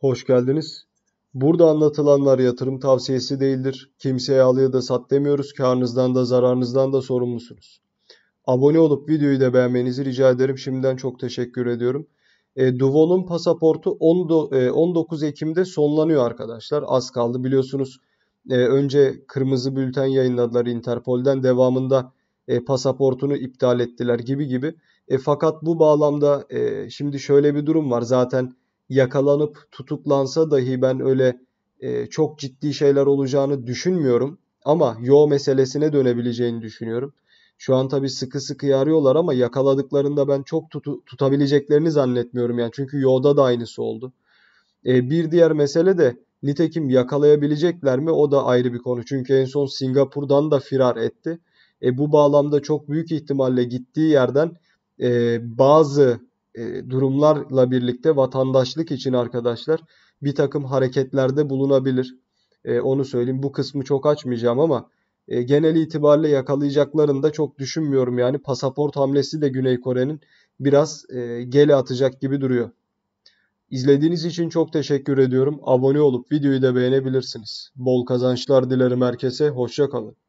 Hoş geldiniz. Burada anlatılanlar yatırım tavsiyesi değildir. Kimseye al ya da sat demiyoruz. Karnınızdan da zararınızdan da sorumlusunuz. Abone olup videoyu da beğenmenizi rica ederim. Şimdiden çok teşekkür ediyorum. E, Duvon'un pasaportu 19 e, Ekim'de sonlanıyor arkadaşlar. Az kaldı biliyorsunuz. E, önce kırmızı bülten yayınladılar Interpol'den. Devamında e, pasaportunu iptal ettiler gibi gibi. E, fakat bu bağlamda e, şimdi şöyle bir durum var. Zaten yakalanıp tutuklansa dahi ben öyle e, çok ciddi şeyler olacağını düşünmüyorum. Ama yo meselesine dönebileceğini düşünüyorum. Şu an tabii sıkı sıkı arıyorlar ama yakaladıklarında ben çok tutu, tutabileceklerini zannetmiyorum. yani Çünkü yo'da da aynısı oldu. E, bir diğer mesele de nitekim yakalayabilecekler mi o da ayrı bir konu. Çünkü en son Singapur'dan da firar etti. E, bu bağlamda çok büyük ihtimalle gittiği yerden e, bazı e, durumlarla birlikte vatandaşlık için arkadaşlar bir takım hareketlerde bulunabilir. E, onu söyleyeyim. Bu kısmı çok açmayacağım ama e, genel itibariyle yakalayacaklarını da çok düşünmüyorum. Yani pasaport hamlesi de Güney Kore'nin biraz e, gele atacak gibi duruyor. İzlediğiniz için çok teşekkür ediyorum. Abone olup videoyu da beğenebilirsiniz. Bol kazançlar dilerim herkese. Hoşçakalın.